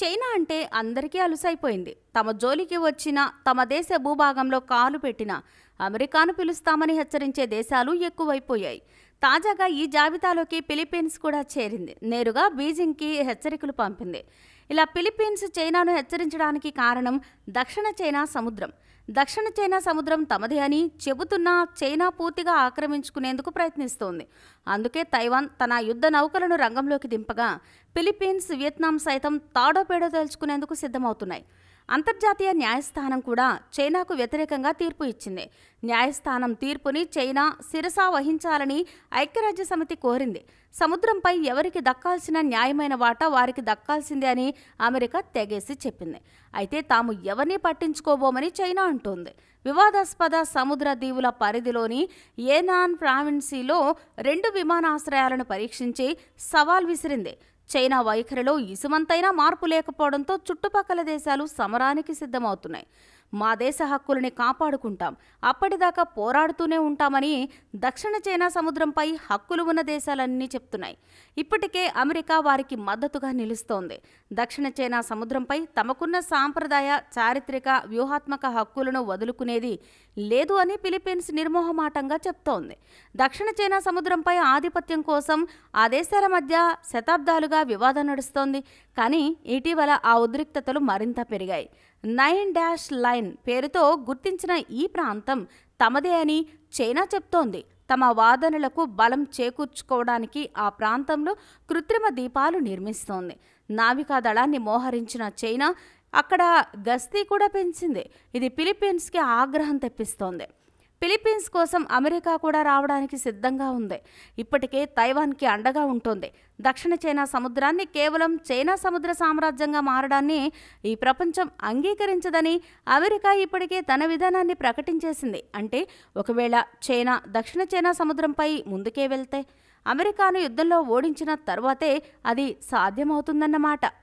China అంటే అందరికీ అలుసైపోయింది తమ జోలికి వచ్చిన తమ దేశ భూభాగంలో కాలు పెట్టిన అమెరికాను పిలుస్తామని హెచ్చరించే దేశాలు ఎక్కువైపోయాయి తాజాగా ఈ జాబితాలోకి ఫిలిప్పీన్స్ కూడా చేరింది నేరుగా బీజింగ్కి హెచ్చరికలు పంపింది ఇలా ఫిలిప్పీన్స్ చైనాను హెచ్చరించడానికి కారణం దక్షిణ చైనా సముద్రం దక్షిణ చైనా సముద్రం తమదే అని చెబుతున్నా చైనా పూర్తిగా ఆక్రమించుకునేందుకు ప్రయత్నిస్తోంది అందుకే తైవాన్ తన యుద్ధ నౌకలను రంగంలోకి దింపగా ఫిలిప్పీన్స్ వియత్నాం సైతం తాడోపేడో తేల్చుకునేందుకు సిద్ధమవుతున్నాయి అంతర్జాతీయ న్యాయస్థానం కూడా చైనాకు వ్యతిరేకంగా తీర్పు ఇచ్చింది న్యాయస్థానం తీర్పుని చైనా శిరసా వహించాలని ఐక్యరాజ్య సమితి కోరింది సముద్రంపై ఎవరికి దక్కాల్సిన న్యాయమైన వాటా వారికి దక్కాల్సిందే అని అమెరికా తెగేసి చెప్పింది అయితే తాము ఎవరిని పట్టించుకోబోమని చైనా అంటోంది వివాదాస్పద సముద్ర దీవుల పరిధిలోని ఏనాన్ ప్రావిన్సీలో రెండు విమానాశ్రయాలను పరీక్షించి సవాల్ విసిరింది చైనా వైఖరిలో ఇసుమంతైనా మార్పు లేకపోవడంతో చుట్టుపక్కల దేశాలు సమరానికి సిద్ధమవుతున్నాయి మా దేశ హక్కులని కాపాడుకుంటాం అప్పటిదాకా పోరాడుతూనే ఉంటామని దక్షిణ చైనా సముద్రంపై హక్కులు ఉన్న దేశాలన్నీ చెప్తున్నాయి ఇప్పటికే అమెరికా వారికి మద్దతుగా నిలుస్తోంది దక్షిణ చైనా సముద్రంపై తమకున్న సాంప్రదాయ చారిత్రక వ్యూహాత్మక హక్కులను వదులుకునేది లేదు అని ఫిలిప్పీన్స్ నిర్మోహమాటంగా చెప్తోంది దక్షిణ చైనా సముద్రంపై ఆధిపత్యం కోసం ఆ దేశాల మధ్య శతాబ్దాలుగా వివాదం నడుస్తోంది కానీ ఇటీవల ఆ ఉద్రిక్తతలు మరింత పెరిగాయి నైన్ డాష్ లైన్ పేరుతో గుర్తించిన ఈ ప్రాంతం తమదే అని చైనా చెప్తోంది తమ వాదనలకు బలం చేకూర్చుకోవడానికి ఆ ప్రాంతంలో కృత్రిమ దీపాలు నిర్మిస్తోంది నావికా దళాన్ని మోహరించిన చైనా అక్కడ గస్తీ కూడా పెంచింది ఇది ఫిలిప్పీన్స్కి ఆగ్రహం తెప్పిస్తోంది ఫిలిప్పీన్స్ కోసం అమెరికా కూడా రావడానికి సిద్ధంగా ఉంది ఇప్పటికే తైవాన్కి అండగా ఉంటుంది దక్షిణ చైనా సముద్రాన్ని కేవలం చైనా సముద్ర సామ్రాజ్యంగా మారడాన్ని ఈ ప్రపంచం అంగీకరించదని అమెరికా ఇప్పటికే తన విధానాన్ని ప్రకటించేసింది అంటే ఒకవేళ చైనా దక్షిణ చైనా సముద్రంపై ముందుకే వెళ్తే అమెరికాను యుద్ధంలో ఓడించిన తర్వాతే అది సాధ్యమవుతుందన్నమాట